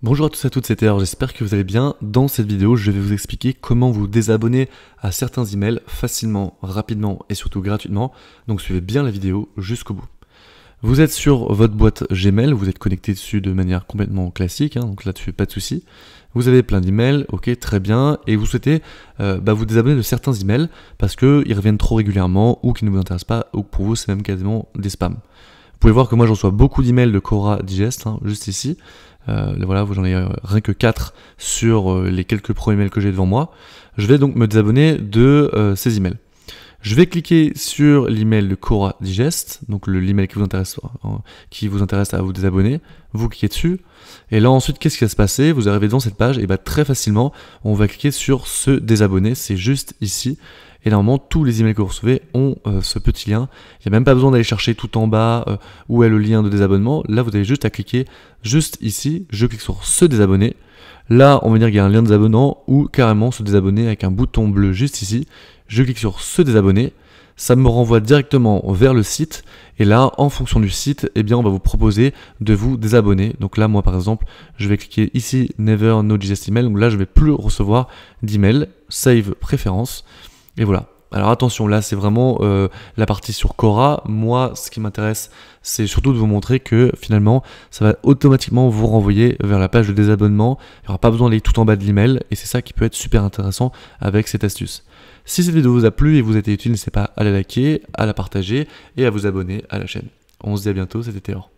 Bonjour à tous et à toutes, c'était heure. j'espère que vous allez bien. Dans cette vidéo, je vais vous expliquer comment vous désabonner à certains emails facilement, rapidement et surtout gratuitement. Donc suivez bien la vidéo jusqu'au bout. Vous êtes sur votre boîte Gmail, vous êtes connecté dessus de manière complètement classique, hein, donc là-dessus pas de souci. Vous avez plein d'emails, ok, très bien, et vous souhaitez euh, bah, vous désabonner de certains emails parce qu'ils reviennent trop régulièrement ou qu'ils ne vous intéressent pas, ou pour vous c'est même quasiment des spams. Vous pouvez voir que moi j'en reçois beaucoup d'emails de Cora Digest, hein, juste ici. Euh, voilà, j'en avez euh, rien que 4 sur euh, les quelques pro emails que j'ai devant moi. Je vais donc me désabonner de euh, ces emails. Je vais cliquer sur l'email de Cora Digest, donc l'email qui vous intéresse, qui vous intéresse à vous désabonner. Vous cliquez dessus. Et là ensuite, qu'est-ce qui va se passer Vous arrivez dans cette page et bah très facilement, on va cliquer sur se désabonner. C'est juste ici. Et normalement, tous les emails que vous recevez ont euh, ce petit lien. Il n'y a même pas besoin d'aller chercher tout en bas euh, où est le lien de désabonnement. Là, vous avez juste à cliquer juste ici. Je clique sur se désabonner. Là, on va dire qu'il y a un lien de désabonnement ou carrément se désabonner avec un bouton bleu juste ici je clique sur se désabonner, ça me renvoie directement vers le site et là, en fonction du site, eh bien, on va vous proposer de vous désabonner. Donc là, moi, par exemple, je vais cliquer ici Never No Digest Email. Donc là, je vais plus recevoir d'email. Save préférence. Et voilà. Alors attention, là c'est vraiment euh, la partie sur Cora. Moi, ce qui m'intéresse, c'est surtout de vous montrer que finalement, ça va automatiquement vous renvoyer vers la page de désabonnement. Il n'y aura pas besoin d'aller tout en bas de l'email et c'est ça qui peut être super intéressant avec cette astuce. Si cette vidéo vous a plu et vous a été utile, n'hésitez pas à la liker, à la partager et à vous abonner à la chaîne. On se dit à bientôt, c'était Théor.